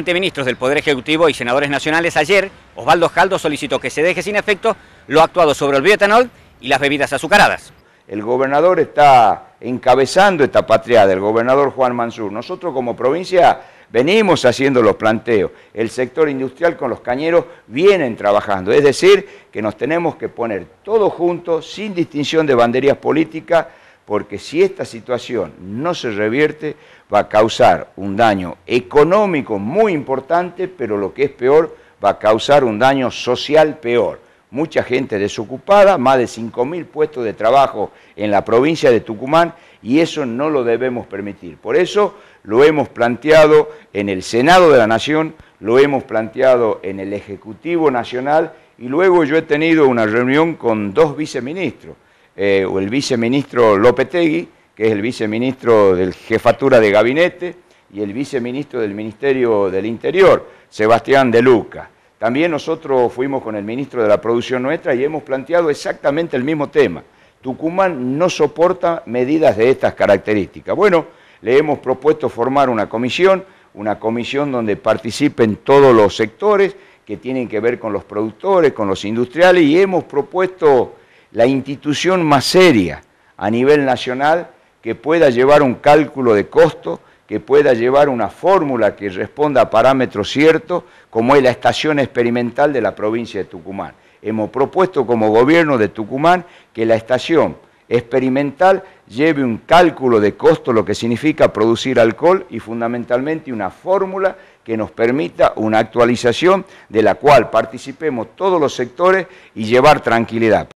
Ante ministros del Poder Ejecutivo y senadores nacionales ayer, Osvaldo Jaldo solicitó que se deje sin efecto lo actuado sobre el bioetanol y las bebidas azucaradas. El gobernador está encabezando esta patriada, el gobernador Juan Mansur. Nosotros como provincia venimos haciendo los planteos. El sector industrial con los cañeros vienen trabajando. Es decir, que nos tenemos que poner todos juntos, sin distinción de banderías políticas, porque si esta situación no se revierte, va a causar un daño económico muy importante, pero lo que es peor, va a causar un daño social peor. Mucha gente desocupada, más de 5.000 puestos de trabajo en la provincia de Tucumán y eso no lo debemos permitir. Por eso lo hemos planteado en el Senado de la Nación, lo hemos planteado en el Ejecutivo Nacional y luego yo he tenido una reunión con dos viceministros o eh, el viceministro Tegui, que es el viceministro de la jefatura de gabinete, y el viceministro del Ministerio del Interior, Sebastián de Luca. También nosotros fuimos con el ministro de la Producción Nuestra y hemos planteado exactamente el mismo tema. Tucumán no soporta medidas de estas características. Bueno, le hemos propuesto formar una comisión, una comisión donde participen todos los sectores que tienen que ver con los productores, con los industriales, y hemos propuesto la institución más seria a nivel nacional que pueda llevar un cálculo de costo, que pueda llevar una fórmula que responda a parámetros ciertos, como es la estación experimental de la provincia de Tucumán. Hemos propuesto como gobierno de Tucumán que la estación experimental lleve un cálculo de costo, lo que significa producir alcohol y fundamentalmente una fórmula que nos permita una actualización de la cual participemos todos los sectores y llevar tranquilidad.